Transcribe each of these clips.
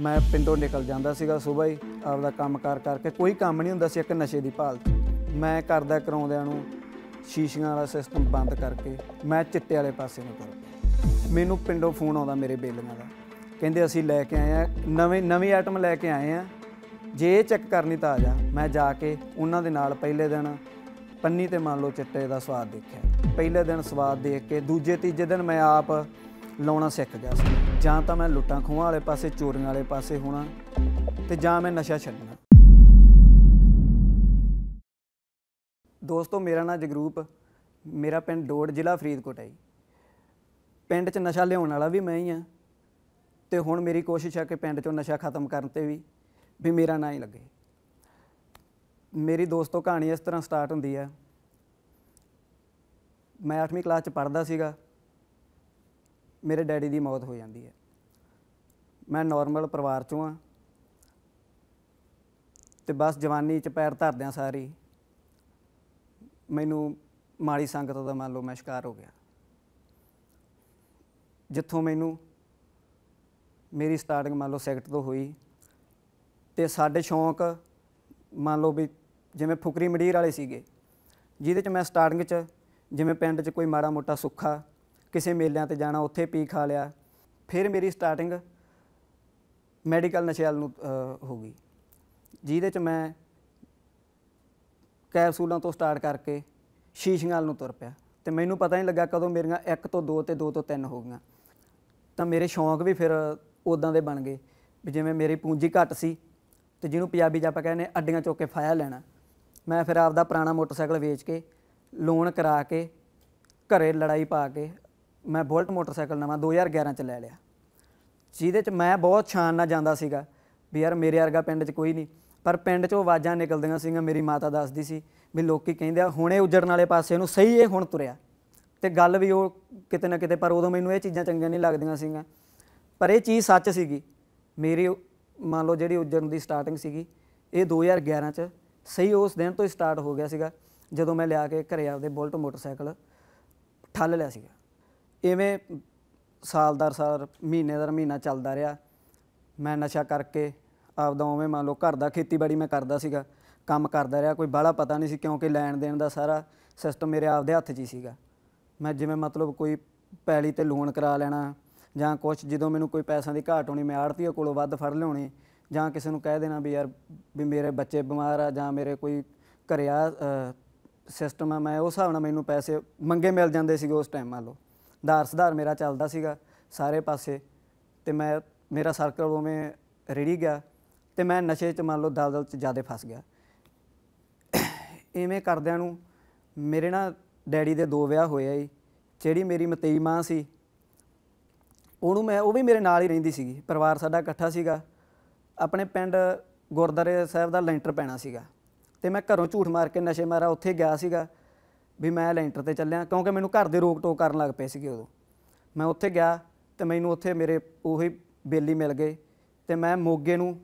ਮੈਂ ਪਿੰਡੋਂ ਨਿਕਲ ਜਾਂਦਾ ਸੀਗਾ ਸਵੇਰ ਹੀ ਆਪਦਾ ਕੰਮਕਾਰ ਕਰਕੇ ਕੋਈ ਕੰਮ ਨਹੀਂ ਹੁੰਦਾ ਸੀ ਇੱਕ ਨਸ਼ੇ ਦੀ ਭਾਲ ਮੈਂ ਕਰਦਾ ਕਰਾਉਂਦਿਆਂ ਨੂੰ ਸ਼ੀਸ਼ੀਆਂ ਵਾਲਾ ਸਿਸਟਮ ਬੰਦ ਕਰਕੇ ਮੈਂ ਚਿੱਟੇ ਵਾਲੇ ਪਾਸੇ ਨੂੰ ਤੁਰ ਮੈਨੂੰ ਪਿੰਡੋਂ ਫੋਨ ਆਉਂਦਾ ਮੇਰੇ ਬੇਲੀਆਂ ਦਾ ਕਹਿੰਦੇ ਅਸੀਂ ਲੈ ਕੇ ਆਏ ਆ ਨਵੇਂ ਨਵੀਂ ਆਈਟਮ ਲੈ ਕੇ ਆਏ ਆ ਜੇ ਇਹ ਚੈੱਕ ਕਰਨੀ ਤਾਂ ਆ ਜਾ ਮੈਂ ਜਾ ਕੇ ਉਹਨਾਂ ਦੇ ਨਾਲ ਪਹਿਲੇ ਦਿਨ ਪੰਨੀ ਤੇ ਮੰਨ ਲਓ ਚਿੱਟੇ ਦਾ ਸਵਾਦ ਦੇਖਿਆ ਪਹਿਲੇ ਦਿਨ ਸਵਾਦ ਦੇਖ ਕੇ ਦੂਜੇ ਤੀਜੇ ਦਿਨ ਮੈਂ ਆਪ ਲਾਉਣਾ ਸਿੱਖ ਗਿਆ ਸੀ ਜਾਂ ਤਾਂ ਮੈਂ ਲੁੱਟਾਂ ਖੋਹਾਂ ਵਾਲੇ ਪਾਸੇ ਚੋਰੀਆਂ ਵਾਲੇ ਪਾਸੇ ਹੋਣਾ ਤੇ ਜਾਂ ਮੈਂ ਨਸ਼ਾ ਛੱਡਣਾ ਦੋਸਤੋ ਮੇਰਾ ਨਾਮ ਜਗਰੂਪ ਮੇਰਾ ਪਿੰਡ ਡੋੜ ਜ਼ਿਲ੍ਹਾ ਫਰੀਦਕੋਟ ਹੈ ਪਿੰਡ 'ਚ ਨਸ਼ਾ ਲਿਆਉਣ ਵਾਲਾ ਵੀ ਮੈਂ ਹੀ ਆ ਤੇ ਹੁਣ ਮੇਰੀ ਕੋਸ਼ਿਸ਼ ਹੈ ਕਿ ਪਿੰਡ 'ਚੋਂ ਨਸ਼ਾ ਖਤਮ ਕਰਨ ਤੇ ਵੀ ਵੀ ਮੇਰਾ ਨਾਂ ਹੀ ਲੱਗੇ ਮੇਰੀ ਦੋਸਤੋ ਕਹਾਣੀ ਇਸ ਤਰ੍ਹਾਂ ਸਟਾਰਟ ਹੁੰਦੀ ਹੈ ਮੈਂ 8ਵੀਂ ਕਲਾਸ 'ਚ ਪੜ੍ਹਦਾ ਸੀਗਾ ਮੇਰੇ ਡੈਡੀ ਦੀ ਮੌਤ ਹੋ ਜਾਂਦੀ ਹੈ ਮੈਂ ਨਾਰਮਲ ਪਰਿਵਾਰ ਚੋਂ ਆ ਤੇ ਬਸ ਜਵਾਨੀ ਚ ਪੈਰ ਧਰਦਿਆਂ ਸਾਰੀ ਮੈਨੂੰ ਮਾੜੀ ਸੰਗਤ ਦਾ ਮੰਨ ਲਓ ਮੈਂ ਸ਼ਿਕਾਰ ਹੋ ਗਿਆ ਜਿੱਥੋਂ ਮੈਨੂੰ ਮੇਰੀ ਸਟਾਰਟਿੰਗ ਮੰਨ ਲਓ ਸੈਕਟ ਤੋਂ ਹੋਈ ਤੇ ਸਾਡੇ ਸ਼ੌਂਕ ਮੰਨ ਲਓ ਵੀ ਜਿਵੇਂ ਫੁਕਰੀ ਮਡੀਰ ਵਾਲੇ ਸੀਗੇ ਜਿਹਦੇ ਚ ਮੈਂ ਸਟਾਰਟਿੰਗ ਚ ਜਿਵੇਂ ਪਿੰਡ ਚ ਕੋਈ ਮਾੜਾ ਮੋਟਾ ਸੁੱਖਾ ਕਿਸੇ ਮੇਲਿਆਂ ਤੇ ਜਾਣਾ ਉੱਥੇ ਪੀ ਖਾ ਲਿਆ ਫਿਰ ਮੇਰੀ ਸਟਾਰਟਿੰਗ ਮੈਡੀਕਲ ਨਸ਼ਿਆਲ ਨੂੰ ਹੋ ਗਈ ਜਿਹਦੇ ਚ ਮੈਂ ਕੈਪਸੂਲਾਂ ਤੋਂ ਸਟਾਰਟ ਕਰਕੇ ਸ਼ੀਸ਼ੀਆਂ ਨੂੰ ਤੁਰ ਪਿਆ ਤੇ ਮੈਨੂੰ ਪਤਾ ਨਹੀਂ ਲੱਗਾ ਕਦੋਂ ਮੇਰੀਆਂ 1 ਤੋਂ 2 ਤੇ 2 ਤੋਂ 3 ਹੋ ਗਈਆਂ ਤਾਂ ਮੇਰੇ ਸ਼ੌਂਕ ਵੀ ਫਿਰ ਉਦਾਂ ਦੇ ਬਣ ਗਏ ਵੀ ਜਿਵੇਂ ਮੇਰੀ ਪੂੰਜੀ ਘੱਟ ਸੀ ਤੇ ਜਿਹਨੂੰ ਪੰਜਾਬੀ ਚ ਆਪਾਂ ਕਹਿੰਦੇ ਅੱਡੀਆਂ ਚੋਕ ਕੇ ਫਾਇਆ ਲੈਣਾ ਮੈਂ ਫਿਰ ਆਪਦਾ ਪੁਰਾਣਾ ਮੋਟਰਸਾਈਕਲ ਵੇਚ ਕੇ ਲੋਨ ਕਰਾ ਕੇ ਘਰੇ ਲੜਾਈ ਪਾ ਕੇ ਮੈਂ ਬੁਲਟ ਮੋਟਰਸਾਈਕਲ ਨਵਾਂ 2011 ਚ ਲੈ ਲਿਆ ਜਿਹਦੇ ਚ ਮੈਂ ਬਹੁਤ ਸ਼ਾਨ ਨਾਲ ਜਾਂਦਾ ਸੀਗਾ ਵੀ ਯਾਰ ਮੇਰੇ ਵਰਗਾ ਪਿੰਡ ਚ ਕੋਈ ਨਹੀਂ ਪਰ ਪਿੰਡ ਚੋਂ ਆਵਾਜ਼ਾਂ ਨਿਕਲਦੀਆਂ ਸੀਗਾ ਮੇਰੀ ਮਾਤਾ ਦੱਸਦੀ ਸੀ ਵੀ ਲੋਕੀ ਕਹਿੰਦੇ ਆ ਹੁਣੇ ਉਜੜਨ ਵਾਲੇ ਪਾਸੇ ਨੂੰ ਸਹੀ ਇਹ ਹੁਣ ਤੁਰਿਆ ਤੇ ਗੱਲ ਵੀ ਉਹ ਕਿਤੇ ਨਾ ਕਿਤੇ ਪਰ ਉਦੋਂ ਮੈਨੂੰ ਇਹ ਚੀਜ਼ਾਂ ਚੰਗੀਆਂ ਨਹੀਂ ਲੱਗਦੀਆਂ ਸੀਗਾ ਪਰ ਇਹ ਚੀਜ਼ ਸੱਚ ਸੀਗੀ ਮੇਰੀ ਮੰਨ ਲਓ ਜਿਹੜੀ ਉਜੜਨ ਦੀ ਸਟਾਰਟਿੰਗ ਸੀਗੀ ਇਹ 2011 ਚ ਸਹੀ ਉਸ ਦਿਨ ਤੋਂ ਸਟਾਰਟ ਹੋ ਗਿਆ ਸੀਗਾ ਜਦੋਂ ਮੈਂ ਲਿਆ ਕੇ ਘਰੇ ਆਪਦੇ ਬੁਲਟ ਮੋਟਰਸਾਈਕਲ ਠੱਲ ਲਿਆ ਸੀਗਾ ਇਵੇਂ ਸਾਲ ਦਰ ਸਾਲ ਮਹੀਨੇ ਦਰ ਮਹੀਨਾ ਚੱਲਦਾ ਰਿਹਾ ਮੈਂ ਨਸ਼ਾ ਕਰਕੇ ਆਪਦਾ ਉਵੇਂ ਮੰਨ ਲਓ ਘਰ ਦਾ ਖੇਤੀਬਾੜੀ ਮੈਂ ਕਰਦਾ ਸੀਗਾ ਕੰਮ ਕਰਦਾ ਰਿਹਾ ਕੋਈ ਬਾਹਲਾ ਪਤਾ ਨਹੀਂ ਸੀ ਕਿਉਂਕਿ ਲੈਣ ਦੇਣ ਦਾ ਸਾਰਾ ਸਿਸਟਮ ਮੇਰੇ ਆਪਦੇ ਹੱਥ 'ਚ ਹੀ ਸੀਗਾ ਮੈਂ ਜਿਵੇਂ ਮਤਲਬ ਕੋਈ ਪੈਲੀ ਤੇ ਲੋਨ ਕਰਾ ਲੈਣਾ ਜਾਂ ਕੁਝ ਜਦੋਂ ਮੈਨੂੰ ਕੋਈ ਪੈਸਿਆਂ ਦੀ ਘਾਟ ਹੋਣੀ ਮੈਂ ਆੜਤੀ ਕੋਲੋਂ ਵੱਧ ਫੜ ਲਿਆਉਣੀ ਜਾਂ ਕਿਸੇ ਨੂੰ ਕਹਿ ਦੇਣਾ ਵੀ ਯਾਰ ਵੀ ਮੇਰੇ ਬੱਚੇ ਬਿਮਾਰ ਆ ਜਾਂ ਮੇਰੇ ਕੋਈ ਘਰਿਆ ਸਿਸਟਮ ਆ ਮੈਂ ਉਸ ਹਿਸਾਬ ਨਾਲ ਮੈਨੂੰ ਪੈਸੇ ਮੰਗੇ ਮਿਲ ਜਾਂਦੇ ਸੀਗੇ ਉਸ ਟਾਈਮ ਮੰਨ ਲਓ ਦਾਰ ਸੁਧਾਰ ਮੇਰਾ ਚੱਲਦਾ ਸੀਗਾ ਸਾਰੇ ਪਾਸੇ ਤੇ ਮੈਂ ਮੇਰਾ ਸਰਕਲ ਉਵੇਂ ਰੇੜੀ ਗਿਆ ਤੇ ਮੈਂ ਨਸ਼ੇ 'ਚ ਮੰਨ ਲਓ ਦਲਦਲ 'ਚ ਜ਼ਿਆਦਾ ਫਸ ਗਿਆ ਐਵੇਂ ਕਰਦਿਆਂ ਨੂੰ ਮੇਰੇ ਨਾਲ ਡੈਡੀ ਦੇ ਦੋ ਵਿਆਹ ਹੋਏ ਆ ਜੀ ਜਿਹੜੀ ਮੇਰੀ ਮਤਈ ਮਾਂ ਸੀ ਉਹਨੂੰ ਮੈਂ ਉਹ ਵੀ ਮੇਰੇ ਨਾਲ ਹੀ ਰਹਿੰਦੀ ਸੀਗੀ ਪਰਿਵਾਰ ਸਾਡਾ ਇਕੱਠਾ ਸੀਗਾ ਆਪਣੇ ਪਿੰਡ ਗੁਰਦਾਰੇ ਸਾਹਿਬ ਦਾ ਲੈਂਟਰ ਪੈਣਾ ਸੀਗਾ ਤੇ ਮੈਂ ਘਰੋਂ ਝੂਠ ਮਾਰ ਕੇ ਨਸ਼ੇ ਮਾਰਾ ਉੱਥੇ ਗਿਆ ਸੀਗਾ ਵੀ ਮੈਂ ਲੈਂਟਰ ਤੇ ਚੱਲਿਆ ਕਿਉਂਕਿ ਮੈਨੂੰ ਘਰ ਦੇ ਰੋਕ ਟੋਕ ਕਰਨ ਲੱਗ ਪਏ ਸੀਗੇ ਉਦੋਂ ਮੈਂ ਉੱਥੇ ਗਿਆ ਤੇ ਮੈਨੂੰ ਉੱਥੇ ਮੇਰੇ ਉਹੀ ਬੇਲੀ ਮਿਲ ਗਏ ਤੇ ਮੈਂ ਮੋਗੇ ਨੂੰ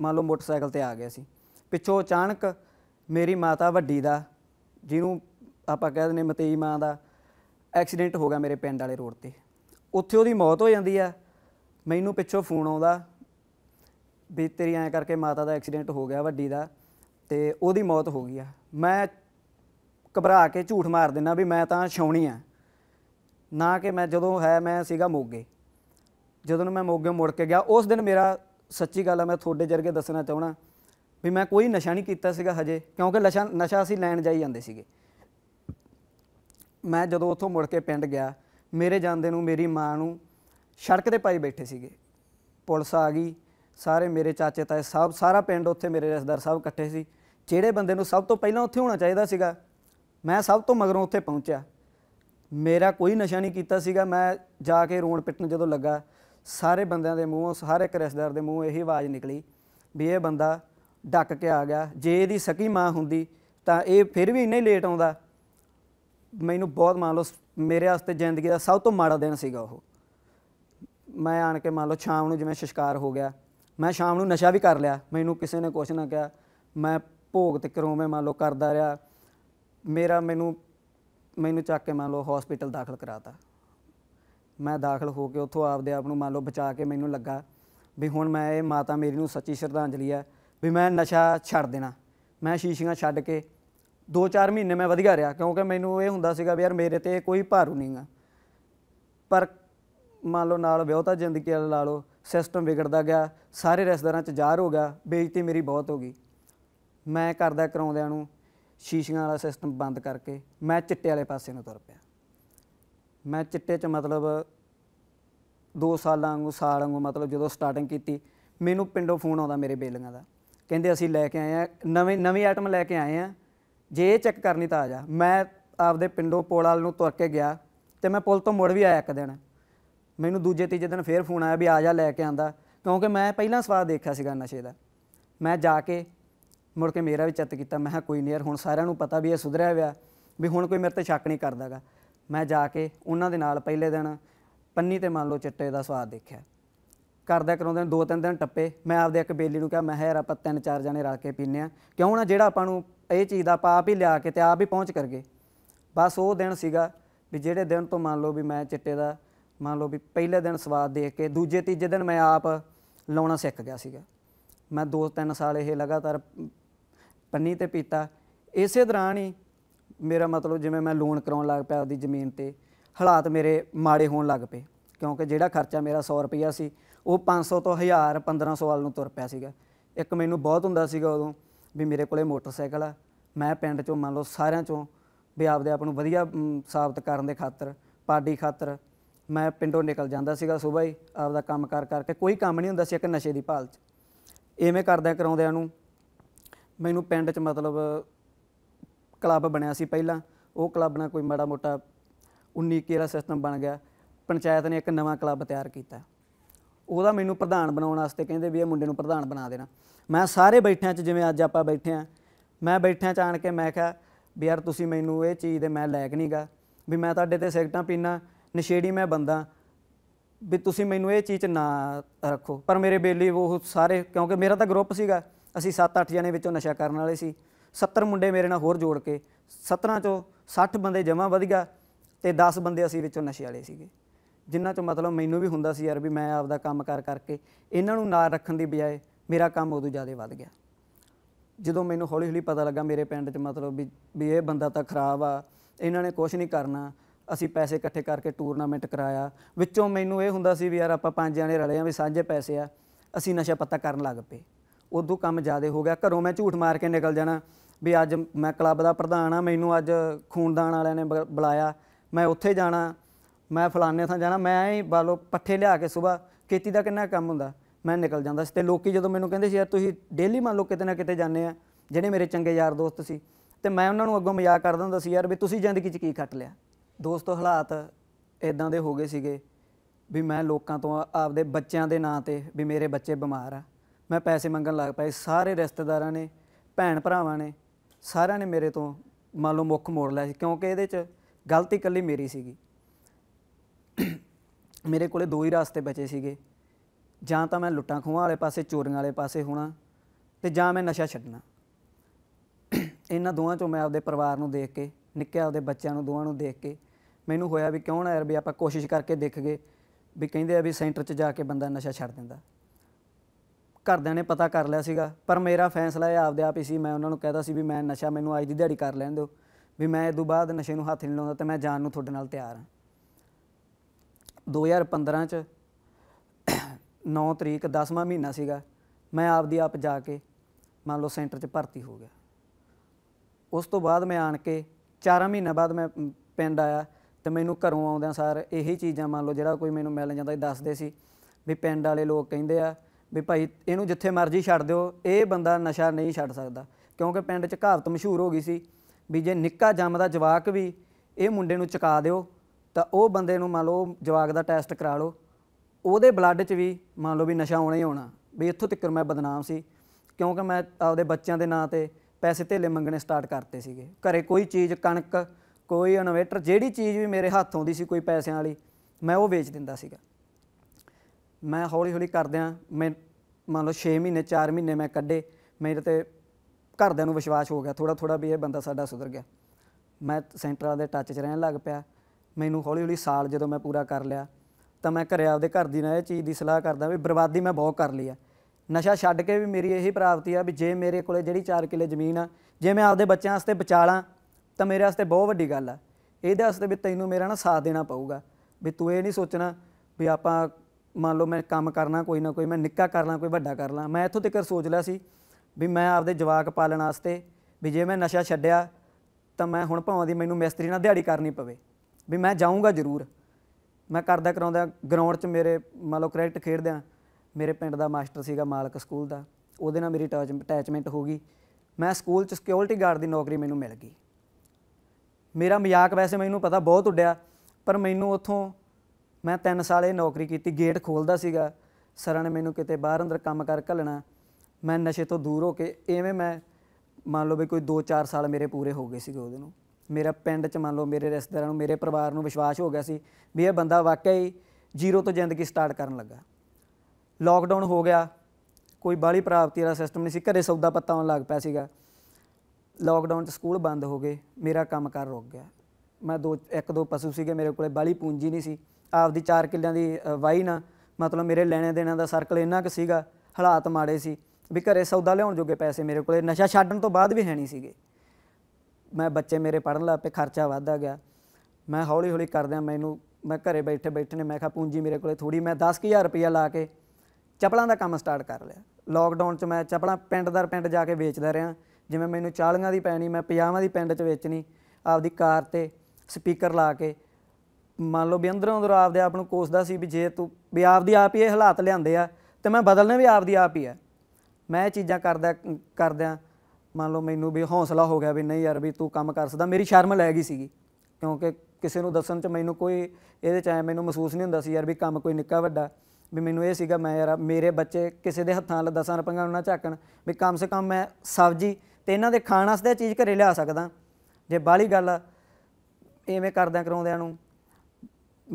ਮੰਨ ਲਓ ਮੋਟਰਸਾਈਕਲ ਤੇ ਆ ਗਿਆ ਸੀ ਪਿੱਛੋਂ ਅਚਾਨਕ ਮੇਰੀ ਮਾਤਾ ਵੱਡੀ ਦਾ ਜਿਹਨੂੰ ਆਪਾਂ ਕਹਿੰਦੇ ਨੇ ਮਤੇਈ ਮਾਂ ਦਾ ਐਕਸੀਡੈਂਟ ਹੋ ਗਿਆ ਮੇਰੇ ਪਿੰਡ ਵਾਲੇ ਰੋਡ ਤੇ ਉੱਥੇ ਉਹਦੀ ਮੌਤ ਹੋ ਜਾਂਦੀ ਆ ਮੈਨੂੰ ਪਿੱਛੋਂ ਫੋਨ ਆਉਂਦਾ ਵੀ ਤੇਰੀ ਐਂ ਕਰਕੇ ਮਾਤਾ ਦਾ ਐਕਸੀਡੈਂਟ ਹੋ ਗਿਆ ਵੱਡੀ ਦਾ ਤੇ ਉਹਦੀ ਮੌਤ ਹੋ ਗਈ ਆ ਮੈਂ ਘਬਰਾ ਕੇ ਝੂਠ ਮਾਰ ਦਿੰਨਾ ਵੀ ਮੈਂ ਤਾਂ ਛੌਣੀ ਆ ਨਾ ਕਿ ਮੈਂ ਜਦੋਂ ਹੈ ਮੈਂ ਸੀਗਾ ਮੋਗੇ ਜਦੋਂ ਮੈਂ ਮੋਗੇ ਮੁੜ ਕੇ ਗਿਆ ਉਸ ਦਿਨ ਮੇਰਾ ਸੱਚੀ ਗੱਲ ਆ ਮੈਂ ਤੁਹਾਡੇ ਜਰਗੇ ਦੱਸਣਾ ਚਾਹਣਾ ਵੀ ਮੈਂ ਕੋਈ ਨਸ਼ਾ ਨਹੀਂ ਕੀਤਾ ਸੀਗਾ ਹਜੇ ਕਿਉਂਕਿ ਨਸ਼ਾ ਨਸ਼ਾ ਅਸੀਂ ਲੈਣ ਜਾਈ ਜਾਂਦੇ ਸੀਗੇ ਮੈਂ ਜਦੋਂ ਉੱਥੋਂ ਮੁੜ ਕੇ ਪਿੰਡ ਗਿਆ ਮੇਰੇ ਜਾਂਦੇ ਨੂੰ ਮੇਰੀ ਮਾਂ ਨੂੰ ਸੜਕ ਤੇ ਪਾਈ ਬੈਠੇ ਸੀਗੇ ਪੁਲਿਸ ਆ ਗਈ ਸਾਰੇ ਮੇਰੇ ਚਾਚੇ ਤਾਏ ਸਭ ਸਾਰਾ ਪਿੰਡ ਉੱਥੇ ਮੇਰੇ ਰਿਸ਼ਤੇਦਾਰ ਸਭ ਇਕੱਠੇ ਸੀ ਜਿਹੜੇ ਬੰਦੇ ਨੂੰ ਸਭ ਤੋਂ ਪਹਿਲਾਂ ਉੱਥੇ ਹੋਣਾ ਚਾਹੀਦਾ ਸੀਗਾ ਮੈਂ ਸਭ ਤੋਂ ਮਗਰੋਂ ਉੱਥੇ ਪਹੁੰਚਿਆ ਮੇਰਾ ਕੋਈ ਨਸ਼ਾ ਨਹੀਂ ਕੀਤਾ ਸੀਗਾ ਮੈਂ ਜਾ ਕੇ ਰੋਣ ਪਿੱਟਣ ਜਦੋਂ ਲੱਗਾ ਸਾਰੇ ਬੰਦਿਆਂ ਦੇ ਮੂੰਹੋਂ ਸਾਰੇ ਰਿਸ਼ਤੇਦਾਰ ਦੇ ਮੂੰਹੋਂ ਇਹੀ ਆਵਾਜ਼ ਨਿਕਲੀ ਵੀ ਇਹ ਬੰਦਾ ਡੱਕ ਕੇ ਆ ਗਿਆ ਜੇ ਇਹਦੀ ਸਕੀ ਮਾਂ ਹੁੰਦੀ ਤਾਂ ਇਹ ਫਿਰ ਵੀ ਇੰਨੇ ਲੇਟ ਆਉਂਦਾ ਮੈਨੂੰ ਬਹੁਤ ਮੰਨ ਲਓ ਮੇਰੇ ਵਾਸਤੇ ਜ਼ਿੰਦਗੀ ਦਾ ਸਭ ਤੋਂ ਮਾੜਾ ਦਿਨ ਸੀਗਾ ਉਹ ਮੈਂ ਆਣ ਕੇ ਮੰਨ ਲਓ ਸ਼ਾਮ ਨੂੰ ਜਿਵੇਂ ਸ਼ਿਕਾਰ ਹੋ ਗਿਆ ਮੈਂ ਸ਼ਾਮ ਨੂੰ ਨਸ਼ਾ ਵੀ ਕਰ ਲਿਆ ਮੈਨੂੰ ਕਿਸੇ ਨੇ ਕੁਝ ਨਾ ਕਿਹਾ ਮੈਂ ਭੋਗ ਤੇ ਕਰੋਵੇਂ ਮੰਨ ਲਓ ਕਰਦਾ ਰਿਹਾ ਮੇਰਾ ਮੈਨੂੰ ਮੈਨੂੰ ਚੱਕ ਕੇ ਮੰਨ ਲਓ ਹਸਪੀਟਲ ਦਾਖਲ ਕਰਾਤਾ ਮੈਂ ਦਾਖਲ ਹੋ ਕੇ ਉੱਥੋਂ ਆਪਦੇ ਆਪ ਨੂੰ ਮੰਨ ਲਓ ਬਚਾ ਕੇ ਮੈਨੂੰ ਲੱਗਾ ਵੀ ਹੁਣ ਮੈਂ ਇਹ ਮਾਤਾ ਮੇਰੀ ਨੂੰ ਸੱਚੀ ਸ਼ਰਧਾਂਜਲੀ ਹੈ ਵੀ ਮੈਂ ਨਸ਼ਾ ਛੱਡ ਦੇਣਾ ਮੈਂ ਸ਼ੀਸ਼ੀਆਂ ਛੱਡ ਕੇ 2-4 ਮਹੀਨੇ ਮੈਂ ਵਧੀਆ ਰਿਹਾ ਕਿਉਂਕਿ ਮੈਨੂੰ ਇਹ ਹੁੰਦਾ ਸੀਗਾ ਵੀ ਯਾਰ ਮੇਰੇ ਤੇ ਕੋਈ ਭਾਰੂ ਨਹੀਂਗਾ ਪਰ ਮੰਨ ਲਓ ਨਾਲ ਵਿਆਹਤਾ ਜ਼ਿੰਦਗੀ ਵਾਲਾ ਲਾ ਲਓ ਸਿਸਟਮ ਵਿਗੜਦਾ ਗਿਆ ਸਾਰੇ ਰਿਸ਼ਤੇਦਾਰਾਂ 'ਚ ਜ਼ਾਹਰ ਹੋ ਗਿਆ ਬੇਇੱਜ਼ਤੀ ਮੇਰੀ ਬਹੁਤ ਹੋ ਗਈ ਮੈਂ ਕਰਦਾ ਕਰਾਉਂਦਿਆਂ ਨੂੰ ਸ਼ੀਸ਼ੀਆਂ ਵਾਲਾ ਸਿਸਟਮ ਬੰਦ ਕਰਕੇ ਮੈਂ ਚਿੱਟੇ ਵਾਲੇ ਪਾਸੇ ਨੂੰ ਤੁਰ ਪਿਆ ਮੈਂ ਚਿੱਟੇ 'ਚ ਮਤਲਬ 2 ਸਾਲਾਂ ਵਾਂਗੂ ਸਾਲਾਂ ਵਾਂਗੂ ਮਤਲਬ ਜਦੋਂ ਸਟਾਰਟਿੰਗ ਕੀਤੀ ਮੈਨੂੰ ਪਿੰਡੋਂ ਫੋਨ ਆਉਂਦਾ ਮੇਰੇ ਬੇਲੀਆਂ ਦਾ ਕਹਿੰਦੇ ਅਸੀਂ ਲੈ ਕੇ ਆਏ ਆ ਨਵੇਂ ਨਵੇਂ ਆਈਟਮ ਲੈ ਕੇ ਆਏ ਆ ਜੇ ਇਹ ਚੈੱਕ ਕਰਨੀ ਤਾਂ ਆ ਜਾ ਮੈਂ ਆਪਦੇ ਪਿੰਡੋਂ ਪੋੜਾਲ ਨੂੰ ਤੁਰ ਕੇ ਗਿਆ ਤੇ ਮੈਂ ਪੁਲ ਤੋਂ ਮੁੜ ਵੀ ਆਇਆ ਇੱਕ ਦਿਨ ਮੈਨੂੰ ਦੂਜੇ ਤੀਜੇ ਦਿਨ ਫੇਰ ਫੋਨ ਆਇਆ ਵੀ ਆ ਜਾ ਲੈ ਕੇ ਆਂਦਾ ਕਿਉਂਕਿ ਮੈਂ ਪਹਿਲਾਂ ਸਵਾਦ ਦੇਖਿਆ ਸੀਗਾ ਨਸ਼ੇ ਦਾ ਮੈਂ ਜਾ ਕੇ ਮੁੜ ਕੇ ਮੇਰਾ ਵੀ ਚੱਤ ਕੀਤਾ ਮੈਂ ਕਿਹਾ ਕੋਈ ਨਹੀਂ ਯਾਰ ਹੁਣ ਸਾਰਿਆਂ ਨੂੰ ਪਤਾ ਵੀ ਇਹ ਸੁਧਰਿਆ ਹੋਇਆ ਵੀ ਹੁਣ ਕੋਈ ਮੇਰੇ ਤੇ ਸ਼ੱਕ ਨਹੀਂ ਕਰਦਾਗਾ ਮੈਂ ਜਾ ਕੇ ਉਹਨਾਂ ਦੇ ਨਾਲ ਪਹਿਲੇ ਦਿਨ ਪੰਨੀ ਤੇ ਮੰਨ ਲਓ ਚਿੱਟੇ ਦਾ ਸਵਾਦ ਦੇਖਿਆ ਕਰਦਾ ਕਰਾਉਂਦੇ ਦੋ ਤਿੰਨ ਦਿਨ ਟੱਪੇ ਮੈਂ ਆਪਦੇ ਇੱਕ ਬੇਲੀ ਨੂੰ ਕਿਹਾ ਮੈਂ ਯਾਰ ਆਪਾਂ ਤਿੰਨ ਚਾਰ ਜਣੇ ਰਲ ਕੇ ਪੀਨੇ ਆ ਕਿਉਂ ਨਾ ਜਿਹੜਾ ਆਪਾਂ ਨੂੰ ਇਹ ਚੀਜ਼ ਦਾ ਆਪ ਹੀ ਲਿਆ ਕੇ ਤੇ ਆਪ ਹੀ ਪਹੁੰਚ ਕਰਗੇ ਬਸ ਉਹ ਦਿਨ ਸੀਗਾ ਵੀ ਜਿਹੜੇ ਦਿਨ ਤੋਂ ਮੰਨ ਲਓ ਵੀ ਮੈਂ ਚਿੱਟੇ ਦਾ ਮੰਨ ਲਓ ਵੀ ਪਹਿਲੇ ਦਿਨ ਸਵਾਦ ਦੇਖ ਕੇ ਦੂਜੇ ਤੀਜੇ ਦਿਨ ਮੈਂ ਆਪ ਲਾਉਣਾ ਸਿੱਖ ਗਿਆ ਸੀਗਾ ਮੈਂ ਦੋ ਤਿੰਨ ਸਾਲ ਇਹ ਲਗਾਤਾਰ ਪੰਨੀ ਤੇ ਪੀਤਾ ਇਸੇ ਦੌਰਾਨ ਹੀ ਮੇਰਾ ਮਤਲਬ ਜਿਵੇਂ ਮੈਂ ਲੋਨ ਕਰਾਉਣ ਲੱਗ ਪਿਆ ਉਹਦੀ ਜ਼ਮੀਨ ਤੇ ਹਾਲਾਤ ਮੇਰੇ ਮਾੜੇ ਹੋਣ ਲੱਗ ਪਏ ਕਿਉਂਕਿ ਜਿਹੜਾ ਖਰਚਾ ਮੇਰਾ 100 ਰੁਪਇਆ ਸੀ ਉਹ 500 ਤੋਂ 1000 1500 ਵੱਲ ਨੂੰ ਤੁਰ ਪਿਆ ਸੀਗਾ ਇੱਕ ਮੈਨੂੰ ਬਹੁਤ ਹੁੰਦਾ ਸੀਗਾ ਉਦੋਂ ਵੀ ਮੇਰੇ ਕੋਲੇ ਮੋਟਰਸਾਈਕਲ ਆ ਮੈਂ ਪਿੰਡ ਚੋਂ ਮੰਨ ਲਓ ਸਾਰਿਆਂ ਚੋਂ ਵੀ ਆਪਦੇ ਆਪ ਨੂੰ ਵਧੀਆ ਸਾਬਤ ਕਰਨ ਦੇ ਖਾਤਰ ਪਾਰਟੀ ਖਾਤਰ ਮੈਂ ਪਿੰਡੋਂ ਨਿਕਲ ਜਾਂਦਾ ਸੀਗਾ ਸਵੇਰ ਹੀ ਆਪਦਾ ਕੰਮ ਕਰ ਕਰਕੇ ਕੋਈ ਕੰਮ ਨਹੀਂ ਹੁੰਦਾ ਸੀ ਇੱਕ ਨਸ਼ੇ ਦੀ ਭਾਲ 'ਚ ਐਵੇਂ ਕਰਦਿਆਂ ਕਰਾਉਂਦਿਆਂ ਨੂੰ ਮੈਨੂੰ ਪਿੰਡ 'ਚ ਮਤਲਬ ਕਲੱਬ ਬਣਿਆ ਸੀ ਪਹਿਲਾਂ ਉਹ ਕਲੱਬ ਨਾਲ ਕੋਈ ਮਾੜਾ ਮੋਟਾ 19 ਕੇਰਾ ਸਿਸਟਮ ਬਣ ਗਿਆ ਪੰਚਾਇਤ ਨੇ ਇੱਕ ਨਵਾਂ ਕਲੱਬ ਤਿਆਰ ਕੀਤਾ ਉਹਦਾ ਮੈਨੂੰ ਪ੍ਰਧਾਨ ਬਣਾਉਣ ਵਾਸਤੇ ਕਹਿੰਦੇ ਵੀ ਇਹ ਮੁੰਡੇ ਨੂੰ ਪ੍ਰਧਾਨ ਬਣਾ ਦੇਣਾ ਮੈਂ ਸਾਰੇ ਬੈਠਿਆਂ 'ਚ ਜਿਵੇਂ ਅੱਜ ਆਪਾਂ ਬੈਠੇ ਆ ਮੈਂ ਬੈਠਿਆਂ 'ਚ ਆਣ ਕੇ ਮੈਂ ਕਿਹਾ ਵੀ ਯਾਰ ਤੁਸੀਂ ਮੈਨੂੰ ਇਹ ਚੀਜ਼ ਦੇ ਮੈਂ ਲਾਇਕ ਨਹੀਂਗਾ ਵੀ ਮੈਂ ਤੁਹਾਡੇ ਤੇ ਸਿਗਰਟਾਂ ਪੀਣਾ ਨਸ਼ੇੜੀ ਮੈਂ ਬੰਦਾ ਵੀ ਤੁਸੀਂ ਮੈਨੂੰ ਇਹ ਚੀਜ਼ ਨਾ ਰੱਖੋ ਪਰ ਮੇਰੇ ਬੇਲੀ ਉਹ ਸਾਰੇ ਕਿਉਂਕਿ ਮੇਰਾ ਤਾਂ ਗਰੁੱਪ ਸੀਗਾ ਅਸੀਂ 7-8 ਜਣੇ ਵਿੱਚੋਂ ਨਸ਼ਾ ਕਰਨ ਵਾਲੇ ਸੀ 70 ਮੁੰਡੇ ਮੇਰੇ ਨਾਲ ਹੋਰ ਜੋੜ ਕੇ 17 ਚੋਂ 60 ਬੰਦੇ ਜਮਾ ਵਧ ਗਿਆ ਤੇ 10 ਬੰਦੇ ਅਸੀਂ ਵਿੱਚੋਂ ਨਸ਼ੇ ਵਾਲੇ ਸੀਗੇ ਜਿਨ੍ਹਾਂ ਚੋਂ ਮਤਲਬ ਮੈਨੂੰ ਵੀ ਹੁੰਦਾ ਸੀ ਯਾਰ ਵੀ ਮੈਂ ਆਪਦਾ ਕੰਮ ਕਰ ਕਰਕੇ ਇਹਨਾਂ ਨੂੰ ਨਾਲ ਰੱਖਣ ਦੀ ਬਜਾਏ ਮੇਰਾ ਕੰਮ ਉਦੋਂ ਜ਼ਿਆਦਾ ਵੱਧ ਗਿਆ ਜਦੋਂ ਮੈਨੂੰ ਹੌਲੀ ਹੌਲੀ ਪਤਾ ਲੱਗਾ ਮੇਰੇ ਪਿੰਡ 'ਚ ਮਤਲਬ ਵੀ ਵੀ ਇਹ ਬੰਦਾ ਤਾਂ ਖਰਾਬ ਆ ਇਹਨਾਂ ਨੇ ਕੁਝ ਨਹੀਂ ਕਰਨਾ ਅਸੀਂ ਪੈਸੇ ਇਕੱਠੇ ਕਰਕੇ ਟੂਰਨਾਮੈਂਟ ਕਰਾਇਆ ਵਿੱਚੋਂ ਮੈਨੂੰ ਇਹ ਹੁੰਦਾ ਸੀ ਵੀ ਯਾਰ ਆਪਾਂ ਪੰਜ ਜਣੇ ਰਲੇ ਆ ਵੀ ਸਾਂਝੇ ਪੈਸੇ ਆ ਅਸੀਂ ਨਸ਼ਾ ਪੱਤਾ ਕਰਨ ਲੱਗ ਪਏ ਉਦੋਂ ਕੰਮ ਜ਼ਿਆਦਾ ਹੋ ਗਿਆ ਘਰੋਂ ਮੈਂ ਝੂਠ ਮਾਰ ਕੇ ਨਿਕਲ ਜਾਣਾ ਵੀ ਅੱਜ ਮੈਂ ਕਲੱਬ ਦਾ ਪ੍ਰਧਾਨ ਆ ਮੈਨੂੰ ਅੱਜ ਖੂਨਦਾਨ ਵਾਲਿਆਂ ਨੇ ਬੁਲਾਇਆ ਮੈਂ ਉੱਥੇ ਜਾਣਾ ਮੈਂ ਫਲਾਣੇ ਥਾਂ ਜਾਣਾ ਮੈਂ ਹੀ ਬਾਲੋ ਪੱਠੇ ਲਿਆ ਕੇ ਸਵੇਰ ਖੇਤੀ ਦਾ ਕਿੰਨਾ ਕੰਮ ਹੁੰਦਾ ਮੈਂ ਨਿਕਲ ਜਾਂਦਾ ਸੀ ਤੇ ਲੋਕੀ ਜਦੋਂ ਮੈਨੂੰ ਕਹਿੰਦੇ ਸੀ ਯਾਰ ਤੁਸੀਂ ਡੇਲੀ ਮੰਨ ਲਓ ਕਿਤੇ ਨਾ ਕਿਤੇ ਜਾਂਦੇ ਆ ਜਿਹੜੇ ਮੇਰੇ ਚੰਗੇ ਯਾਰ ਦੋਸਤ ਸੀ ਤੇ ਮੈਂ ਉਹਨਾਂ ਨੂੰ ਅੱਗੋਂ ਮਜ਼ਾਕ ਕਰਦਾ ਹੁੰਦਾ ਸੀ ਯਾਰ ਵੀ ਤੁਸੀਂ ਜ਼ਿੰਦਗੀ 'ਚ ਕੀ ਖੱਟ ਲਿਆ ਦੋਸਤੋ ਹਾਲਾਤ ਇਦਾਂ ਦੇ ਹੋ ਗਏ ਸੀਗੇ ਵੀ ਮੈਂ ਲੋਕਾਂ ਤੋਂ ਆਪਦੇ ਬੱਚਿਆਂ ਦੇ ਨਾਂ ਤੇ ਵੀ ਮੇਰੇ ਬੱਚੇ ਬਿਮਾਰ ਆ ਮੈਂ ਪੈਸੇ ਮੰਗਣ ਲੱਗ ਪਏ ਸਾਰੇ ਰਿਸ਼ਤੇਦਾਰਾਂ ਨੇ ਭੈਣ ਭਰਾਵਾਂ ਨੇ ਸਾਰਿਆਂ ਨੇ ਮੇਰੇ ਤੋਂ ਮੰਨ ਲਓ ਮੁੱਖ ਮੋੜ ਲਿਆ ਸੀ ਕਿਉਂਕਿ ਇਹਦੇ 'ਚ ਗਲਤੀ ਇਕੱਲੀ ਮੇਰੀ ਸੀਗੀ ਮੇਰੇ ਕੋਲੇ ਦੋ ਹੀ ਰਸਤੇ ਬਚੇ ਸੀਗੇ ਜਾਂ ਤਾਂ ਮੈਂ ਲੁੱਟਾਂ ਖੋਹਾਂ ਵਾਲੇ ਪਾਸੇ ਚੋਰੀਆਂ ਵਾਲੇ ਪਾਸੇ ਹੋਣਾ ਤੇ ਜਾਂ ਮੈਂ ਨਸ਼ਾ ਛੱਡਣਾ ਇਹਨਾਂ ਦੋਵਾਂ ਚੋਂ ਮੈਂ ਆਪਦੇ ਪਰਿਵਾਰ ਨੂੰ ਦੇਖ ਕੇ ਨਿੱਕੇ ਆਪਦੇ ਬੱਚਿਆਂ ਨੂੰ ਦੋਵਾਂ ਨੂੰ ਦੇਖ ਕੇ ਮੈਨੂੰ ਹੋਇਆ ਵੀ ਕਿਉਂ ਨਾ ਯਾਰ ਵੀ ਆਪਾਂ ਕੋਸ਼ਿਸ਼ ਕਰਕੇ ਦੇਖ ਗਏ ਵੀ ਕਹਿੰਦੇ ਆ ਵੀ ਸੈਂਟਰ 'ਚ ਜਾ ਕੇ ਬੰਦਾ ਨਸ਼ਾ ਛੱਡ ਦਿੰਦਾ ਘਰਦਿਆਂ ਨੇ ਪਤਾ ਕਰ ਲਿਆ ਸੀਗਾ ਪਰ ਮੇਰਾ ਫੈਸਲਾ ਇਹ ਆਪਦੇ ਆਪ ਹੀ ਸੀ ਮੈਂ ਉਹਨਾਂ ਨੂੰ ਕਹਿਦਾ ਸੀ ਵੀ ਮੈਂ ਨਸ਼ਾ ਮੈਨੂੰ ਅੱਜ ਦੀ ਦਿਹਾੜੀ ਕਰ ਲੈਣ ਦਿਓ ਵੀ ਮੈਂ ਇਹ ਤੋਂ ਬਾਅਦ ਨਸ਼ੇ ਨੂੰ ਹੱਥ ਨਹੀਂ ਲਾਉਂਦਾ ਤੇ ਮੈਂ ਜਾਨ ਨੂੰ ਤੁਹਾਡੇ ਨਾਲ ਤਿਆਰ ਹਾਂ 2015 ਚ 9 ਤਰੀਕ 10ਵਾਂ ਮਹੀਨਾ ਸੀਗਾ ਮੈਂ ਆਪਦੀ ਆਪ ਜਾ ਕੇ ਮੰਨ ਲਓ ਸੈਂਟਰ 'ਚ ਭਰਤੀ ਹੋ ਗਿਆ ਉਸ ਤੋਂ ਬਾਅਦ ਮੈਂ ਆਣ ਕੇ 4 ਮਹੀਨੇ ਬਾਅਦ ਮੈਂ ਪਿੰਡ ਆਇਆ ਤੇ ਮੈਨੂੰ ਘਰੋਂ ਆਉਂਦਿਆਂ ਸਾਰ ਇਹੀ ਚੀਜ਼ਾਂ ਮੰਨ ਲਓ ਜਿਹੜਾ ਕੋਈ ਮੈਨੂੰ ਮਿਲ ਜਾਂਦਾ ਦੱਸਦੇ ਸੀ ਵੀ ਪਿੰਡ ਵਾਲੇ ਲੋਕ ਕਹਿੰਦੇ ਆ ਵੀ ਭਾਈ ਇਹਨੂੰ ਜਿੱਥੇ ਮਰਜ਼ੀ ਛੱਡ ਦਿਓ ਇਹ ਬੰਦਾ ਨਸ਼ਾ ਨਹੀਂ ਛੱਡ ਸਕਦਾ ਕਿਉਂਕਿ ਪਿੰਡ 'ਚ ਘਾਤ ਮਸ਼ਹੂਰ ਹੋ ਗਈ ਸੀ ਵੀ ਜੇ ਨਿੱਕਾ ਜੰਮਦਾ ਜਵਾਕ ਵੀ ਇਹ ਮੁੰਡੇ ਨੂੰ ਚਕਾ ਦਿਓ ਤਾਂ ਉਹ ਬੰਦੇ ਨੂੰ ਮੰਨ ਲਓ ਜਵਾਕ ਦਾ ਟੈਸਟ ਕਰਾ ਲਓ ਉਹਦੇ ਬਲੱਡ 'ਚ ਵੀ ਮੰਨ ਲਓ ਵੀ ਨਸ਼ਾ ਆਉਣਾ ਹੀ ਆਉਣਾ ਵੀ ਇੱਥੋਂ ਤੱਕ ਮੈਂ ਬਦਨਾਮ ਸੀ ਕਿਉਂਕਿ ਮੈਂ ਆਪਦੇ ਬੱਚਿਆਂ ਦੇ ਨਾਂ ਤੇ ਪੈਸੇ ਧੇਲੇ ਮੰਗਣੇ ਸਟਾਰਟ ਕਰਤੇ ਸੀਗੇ ਘਰੇ ਕੋਈ ਚੀਜ਼ ਕਣਕ ਕੋਈ ਇਨਵੇਟਰ ਜਿਹੜੀ ਚੀਜ਼ ਵੀ ਮੇਰੇ ਹੱਥ ਆਉਂਦੀ ਸੀ ਕੋਈ ਪੈਸਿਆਂ ਵਾਲੀ ਮੈਂ ਉਹ ਵੇਚ ਦਿੰਦਾ ਸੀਗਾ ਮੈਂ ਹੌਲੀ ਹੌਲੀ ਕਰਦਿਆਂ ਮੈਂ ਮੰਨ ਲਓ 6 ਮਹੀਨੇ 4 ਮਹੀਨੇ ਮੈਂ ਕੱਢੇ ਮੇਰੇ ਤੇ ਘਰਦਿਆਂ ਨੂੰ ਵਿਸ਼ਵਾਸ ਹੋ ਗਿਆ ਥੋੜਾ ਥੋੜਾ ਵੀ ਇਹ ਬੰਦਾ ਸਾਡਾ ਸੁਧਰ ਗਿਆ ਮੈਂ ਸੈਂਟਰਾਂ ਦੇ ਟੱਚ 'ਚ ਰਹਿਣ ਲੱਗ ਪਿਆ ਮੈਨੂੰ ਹੌਲੀ ਹੌਲੀ ਸਾਲ ਜਦੋਂ ਮੈਂ ਪੂਰਾ ਕਰ ਲਿਆ ਤਾਂ ਮੈਂ ਘਰੇ ਆਪਦੇ ਘਰ ਦੀ ਨਾ ਇਹ ਚੀਜ਼ ਦੀ ਸਲਾਹ ਕਰਦਾ ਵੀ ਬਰਬਾਦੀ ਮੈਂ ਬਹੁਤ ਕਰ ਲਈ ਆ ਨਸ਼ਾ ਛੱਡ ਕੇ ਵੀ ਮੇਰੀ ਇਹੀ ਪ੍ਰਾਪਤੀ ਆ ਵੀ ਜੇ ਮੇਰੇ ਕੋਲੇ ਜਿਹੜੀ 4 ਕਿੱਲੇ ਜ਼ਮੀਨ ਆ ਜੇ ਮੈਂ ਆਪਦੇ ਬੱਚਿਆਂ ਵਾਸਤੇ ਬਚਾਲਾਂ ਤਾਂ ਮੇਰੇ ਵਾਸਤੇ ਬਹੁਤ ਵੱਡੀ ਗੱਲ ਆ ਇਹਦੇ ਵਾਸਤੇ ਵੀ ਤੈਨੂੰ ਮੇਰਾ ਨਾ ਸਾਥ ਦੇਣਾ ਪਊਗਾ ਵੀ ਤੂੰ ਇਹ ਨਹੀਂ ਸੋਚਣਾ ਵੀ ਆਪਾਂ ਮੰਨ ਲਓ ਮੈਂ ਕੰਮ ਕਰਨਾ ਕੋਈ ਨਾ ਕੋਈ ਮੈਂ ਨਿੱਕਾ ਕਰ ਲਾਂ ਕੋਈ ਵੱਡਾ ਕਰ ਲਾਂ ਮੈਂ ਇੱਥੋਂ ਤੱਕ ਸੋਚ ਲਿਆ ਸੀ ਵੀ ਮੈਂ ਆਪਦੇ ਜਵਾਕ ਪਾਲਣ ਵਾਸਤੇ ਵੀ ਜੇ ਮੈਂ ਨਸ਼ਾ ਛੱਡਿਆ ਤਾਂ ਮੈਂ ਹੁਣ ਭਾਵੇਂ ਦੀ ਮੈਨੂੰ ਮਿਸਤਰੀ ਨਾਲ ਦਿਹਾੜੀ ਕਰਨੀ ਪਵੇ ਵੀ ਮੈਂ ਜਾਊਂਗਾ ਜ਼ਰੂਰ ਮੈਂ ਕਰਦਾ ਕਰਾਉਂਦਾ ਗਰਾਊਂਡ 'ਚ ਮੇਰੇ ਮੰਨ ਲਓ ਕ੍ਰਿਕਟ ਖੇਡਦੇ ਆ ਮੇਰੇ ਪਿੰਡ ਦਾ ਮਾਸਟਰ ਸੀਗਾ ਮਾਲਕ ਸਕੂਲ ਦਾ ਉਹਦੇ ਨਾਲ ਮੇਰੀ ਅਟੈਚਮੈਂਟ ਹੋ ਗਈ ਮੈਂ ਸਕੂਲ 'ਚ ਸਿਕਿਉਰਿਟੀ ਗਾਰਡ ਦੀ ਨੌਕਰੀ ਮੈਨੂੰ ਮਿਲ ਗਈ ਮੇਰਾ ਮਜ਼ਾਕ ਵੈਸੇ ਮੈਨੂੰ ਪਤਾ ਬਹੁਤ ਉੱਡਿਆ ਪਰ ਮੈਨੂੰ ਉੱਥੋਂ ਮੈਂ 3 ਸਾਲ ਇਹ ਨੌਕਰੀ ਕੀਤੀ ਗੇਟ ਖੋਲਦਾ ਸੀਗਾ ਸਰਾਂ ਨੇ ਮੈਨੂੰ ਕਿਤੇ ਬਾਹਰ ਅੰਦਰ ਕੰਮ ਕਰ ਘੱਲਣਾ ਮੈਂ ਨਸ਼ੇ ਤੋਂ ਦੂਰ ਹੋ ਕੇ ਐਵੇਂ ਮੈਂ ਮੰਨ ਲਓ ਵੀ ਕੋਈ 2-4 ਸਾਲ ਮੇਰੇ ਪੂਰੇ ਹੋ ਗਏ ਸੀਗੇ ਉਹਦੇ ਨੂੰ ਮੇਰਾ ਪਿੰਡ 'ਚ ਮੰਨ ਲਓ ਮੇਰੇ ਰਿਸ਼ਤੇਦਾਰਾਂ ਨੂੰ ਮੇਰੇ ਪਰਿਵਾਰ ਨੂੰ ਵਿਸ਼ਵਾਸ ਹੋ ਗਿਆ ਸੀ ਵੀ ਇਹ ਬੰਦਾ ਵਾਕਈ ਜ਼ੀਰੋ ਤੋਂ ਜ਼ਿੰਦਗੀ ਸਟਾਰਟ ਕਰਨ ਲੱਗਾ ਲਾਕਡਾਊਨ ਹੋ ਗਿਆ ਕੋਈ ਬਾਹਲੀ ਪ੍ਰਾਪਤੀ ਦਾ ਸਿਸਟਮ ਨਹੀਂ ਸੀ ਘਰੇ ਸੌਦਾ ਪੱਤਾ ਆਉਣ ਲੱਗ ਪਿਆ ਸੀਗਾ ਲਾਕਡਾਊਨ 'ਚ ਸਕੂਲ ਬੰਦ ਹੋ ਗਏ ਮੇਰਾ ਕੰਮ ਕਰ ਰੁਕ ਗਿਆ ਮੈਂ ਦੋ ਇੱਕ ਦੋ ਪਸ਼ੂ ਸੀਗੇ ਮੇਰੇ ਕੋਲੇ ਬਾਲੀ ਪੂੰਜੀ ਨਹੀਂ ਸੀ ਆਪਦੀ 4 ਕਿੱਲਿਆਂ ਦੀ ਵਾਈ ਨਾ ਮਤਲਬ ਮੇਰੇ ਲੈਣੇ ਦੇਣਾ ਦਾ ਸਰਕਲ ਇੰਨਾ ਕੁ ਸੀਗਾ ਹਾਲਾਤ ਮਾੜੇ ਸੀ ਵੀ ਘਰੇ ਸੌਦਾ ਲਿਆਉਣ ਜੋਗੇ ਪੈਸੇ ਮੇਰੇ ਕੋਲੇ ਨਸ਼ਾ ਛੱਡਣ ਤੋਂ ਬਾਅਦ ਵੀ ਹੈ ਨਹੀਂ ਸੀਗੇ ਮੈਂ ਬੱਚੇ ਮੇਰੇ ਪੜਨ ਲੱਗ ਪਏ ਖਰਚਾ ਵੱਧਦਾ ਗਿਆ ਮੈਂ ਹੌਲੀ ਹੌਲੀ ਕਰਦਿਆਂ ਮੈਨੂੰ ਮੈਂ ਘਰੇ ਬੈਠੇ ਬੈਠੇ ਨੇ ਮੈਂ ਕਿਹਾ ਪੂੰਜੀ ਮੇਰੇ ਕੋਲੇ ਥੋੜੀ ਮੈਂ 10000 ਰੁਪਇਆ ਲਾ ਕੇ ਚਪਲਾਂ ਦਾ ਕੰਮ ਸਟਾਰਟ ਕਰ ਲਿਆ ਲਾਕਡਾਊਨ 'ਚ ਮੈਂ ਚਪਲਾਂ ਪਿੰਡ ਦਰ ਪਿੰਡ ਜਾ ਕੇ ਵੇਚਦਾ ਰਿਹਾ ਜਿਵੇਂ ਮੈਨੂੰ ਚਾਲੀਆਂ ਦੀ ਪੈਣੀ ਮੈਂ 50 ਦੀ ਪਿੰਡ 'ਚ ਵੇਚਣੀ ਆਪਦੀ ਕਾਰ ਤੇ ਸਪੀਕਰ ਲਾ ਕੇ ਮੰਨ ਲਓ ਵੀ ਅੰਦਰੋਂ ਅੰਦਰ ਆਪਦੇ ਆਪ ਨੂੰ ਕੋਸਦਾ ਸੀ ਵੀ ਜੇ ਤੂੰ ਵੀ ਆਪਦੀ ਆਪ ਹੀ ਇਹ ਹਾਲਾਤ ਲਿਆਂਦੇ ਆ ਤੇ ਮੈਂ ਬਦਲਣੇ ਵੀ ਆਪਦੀ ਆਪ ਹੀ ਆ ਮੈਂ ਇਹ ਚੀਜ਼ਾਂ ਕਰਦਾ ਕਰਦਿਆਂ ਮੰਨ ਲਓ ਮੈਨੂੰ ਵੀ ਹੌਸਲਾ ਹੋ ਗਿਆ ਵੀ ਨਹੀਂ ਯਾਰ ਵੀ ਤੂੰ ਕੰਮ ਕਰ ਸਕਦਾ ਮੇਰੀ ਸ਼ਰਮ ਲੈ ਗਈ ਸੀਗੀ ਕਿਉਂਕਿ ਕਿਸੇ ਨੂੰ ਦੱਸਣ 'ਚ ਮੈਨੂੰ ਕੋਈ ਇਹਦੇ 'ਚ ਆਇਆ ਮੈਨੂੰ ਮਹਿਸੂਸ ਨਹੀਂ ਹੁੰਦਾ ਸੀ ਯਾਰ ਵੀ ਕੰਮ ਕੋਈ ਨਿੱਕਾ ਵੱਡਾ ਵੀ ਮੈਨੂੰ ਇਹ ਸੀਗਾ ਮੈਂ ਯਾਰ ਮੇਰੇ ਬੱਚੇ ਕਿਸੇ ਦੇ ਹੱਥਾਂ 'ਲ 10 ਰੁਪਈਆ ਉਹਨਾਂ ਝਾਕਣ ਵੀ ਕਮ ਸੇ ਕਮ ਮੈਂ ਸਬਜ਼ੀ ਤੇ ਇਹਨਾਂ ਦੇ ਖਾਣ ਵਾਸਤੇ ਚੀਜ਼ ਘਰੇ ਲਿਆ ਸਕਦਾ ਜੇ ਬਾਲੀ ਗੱਲ ਐਵੇਂ ਕਰਦਿਆਂ ਕਰਾਉਂਦਿਆਂ ਨੂੰ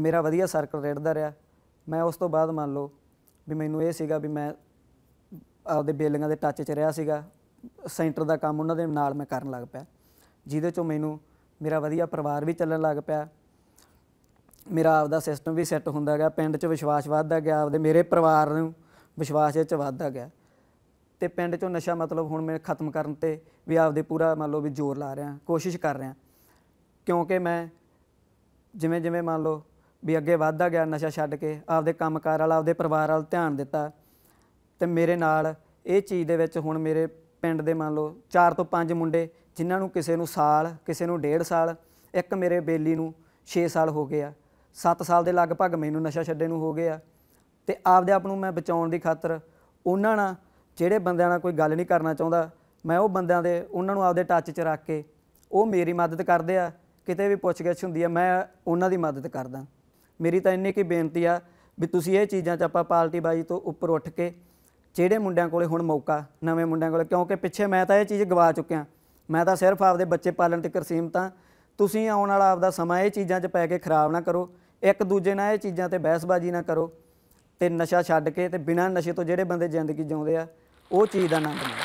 ਮੇਰਾ ਵਧੀਆ ਸਰਕਲ ਰੇੜਦਾ ਰਿਹਾ ਮੈਂ ਉਸ ਤੋਂ ਬਾਅਦ ਮੰਨ ਲਓ ਵੀ ਮੈਨੂੰ ਇਹ ਸੀਗਾ ਵੀ ਮੈਂ ਆਪਦੇ ਬੇਲੀਆਂ ਦੇ ਟੱਚ 'ਚ ਰਿਹਾ ਸੀਗਾ ਸੈਂਟਰ ਦਾ ਕੰਮ ਉਹਨਾਂ ਦੇ ਨਾਲ ਮੈਂ ਕਰਨ ਲੱਗ ਪਿਆ ਜਿਹਦੇ ਚੋਂ ਮੈਨੂੰ ਮੇਰਾ ਵਧੀਆ ਪਰਿਵਾਰ ਵੀ ਚੱਲਣ ਲੱਗ ਪਿਆ ਮੇਰਾ ਆਪਦਾ ਸਿਸਟਮ ਵੀ ਸੈੱਟ ਹੁੰਦਾ ਗਿਆ ਪਿੰਡ 'ਚ ਵਿਸ਼ਵਾਸ ਵੱਧਦਾ ਗਿਆ ਆਪਦੇ ਮੇਰੇ ਪਰਿਵਾਰ ਨੂੰ ਵਿਸ਼ਵਾਸ ਇਹ 'ਚ ਵੱਧਦਾ ਗਿਆ ਤੇ ਪਿੰਡ 'ਚੋਂ ਨਸ਼ਾ ਮਤਲਬ ਹੁਣ ਮੈਂ ਖਤਮ ਕਰਨ ਤੇ ਵੀ ਆਪਦੇ ਪੂਰਾ ਮੰਨ ਲਓ ਵੀ ਜ਼ੋਰ ਲਾ ਰਿਹਾ ਕੋਸ਼ਿਸ਼ ਕਰ ਰਿਹਾ ਕਿਉਂਕਿ ਮੈਂ ਜਿਵੇਂ ਜਿਵੇਂ ਮੰਨ ਲਓ ਵੀ ਅੱਗੇ ਵਧਦਾ ਗਿਆ ਨਸ਼ਾ ਛੱਡ ਕੇ ਆਪਦੇ ਕੰਮਕਾਰ ਵਾਲਾ ਆਪਦੇ ਪਰਿਵਾਰ ਵਾਲ ਧਿਆਨ ਦਿੱਤਾ ਤੇ ਮੇਰੇ ਨਾਲ ਇਹ ਚੀਜ਼ ਦੇ ਵਿੱਚ ਹੁਣ ਮੇਰੇ ਪਿੰਡ ਦੇ ਮੰਨ ਲਓ 4 ਤੋਂ 5 ਮੁੰਡੇ ਜਿਨ੍ਹਾਂ ਨੂੰ ਕਿਸੇ ਨੂੰ ਸਾਲ ਕਿਸੇ ਨੂੰ ਡੇਢ ਸਾਲ ਇੱਕ ਮੇਰੇ ਬੇਲੀ ਨੂੰ 6 ਸਾਲ ਹੋ ਗਏ ਆ 7 ਸਾਲ ਦੇ ਲਗਭਗ ਮੈਨੂੰ ਨਸ਼ਾ ਛੱਡੇ ਨੂੰ ਹੋ ਗਏ ਆ ਤੇ ਆਪਦੇ ਆਪ ਨੂੰ ਮੈਂ ਬਚਾਉਣ ਦੀ ਖਾਤਰ ਉਹਨਾਂ ਨਾਲ ਜਿਹੜੇ ਬੰਦਿਆਂ ਨਾਲ ਕੋਈ ਗੱਲ ਨਹੀਂ ਕਰਨਾ ਚਾਹੁੰਦਾ ਮੈਂ ਉਹ ਬੰਦਿਆਂ ਦੇ ਉਹਨਾਂ ਨੂੰ ਆਪਦੇ ਟੱਚ 'ਚ ਰੱਖ ਕੇ ਉਹ ਮੇਰੀ ਮਦਦ ਕਰਦੇ ਆ ਕਿਤੇ ਵੀ ਪੁੱਛਗਿੱਛ ਹੁੰਦੀ ਆ ਮੈਂ ਉਹਨਾਂ ਦੀ ਮਦਦ ਕਰਦਾ ਮੇਰੀ ਤਾਂ ਇੰਨੇ ਕੀ ਬੇਨਤੀ ਆ ਵੀ ਤੁਸੀਂ ਇਹ ਚੀਜ਼ਾਂ 'ਚ ਆਪਾਂ ਬਾਜੀ ਤੋਂ ਉੱਪਰ ਉੱਠ ਕੇ ਜਿਹੜੇ ਮੁੰਡਿਆਂ ਕੋਲੇ ਹੁਣ ਮੌਕਾ ਨਵੇਂ ਮੁੰਡਿਆਂ ਕੋਲੇ ਕਿਉਂਕਿ ਪਿੱਛੇ ਮੈਂ ਤਾਂ ਇਹ ਚੀਜ਼ ਗਵਾ ਚੁੱਕਿਆ ਮੈਂ ਤਾਂ ਸਿਰਫ ਆਪਦੇ ਬੱਚੇ ਪਾਲਣ ਤੇ ਕਰਸੀਮ ਤਾਂ ਤੁਸੀਂ ਆਉਣ ਵਾਲਾ ਆਪਦਾ ਸਮਾਂ ਇਹ ਚੀਜ਼ਾਂ 'ਚ ਪੈ ਕੇ ਖਰਾਬ ਨਾ ਕਰੋ ਇੱਕ ਦੂਜੇ ਨਾਲ ਇਹ ਚੀਜ਼ਾਂ ਤੇ ਬਹਿਸਬਾਜ਼ੀ ਨਾ ਕਰੋ ਤੇ ਨਸ਼ਾ ਛੱਡ ਕੇ ਤੇ ਬਿਨਾਂ ਨਸ਼ੇ ਤੋਂ ਜਿਹੜੇ ਬੰਦੇ ਜ਼ਿੰਦਗੀ ਜਿਉਂਦੇ ਆ ਉਹ ਚੀਜ਼ ਦਾ ਆਨੰਦ ਲਓ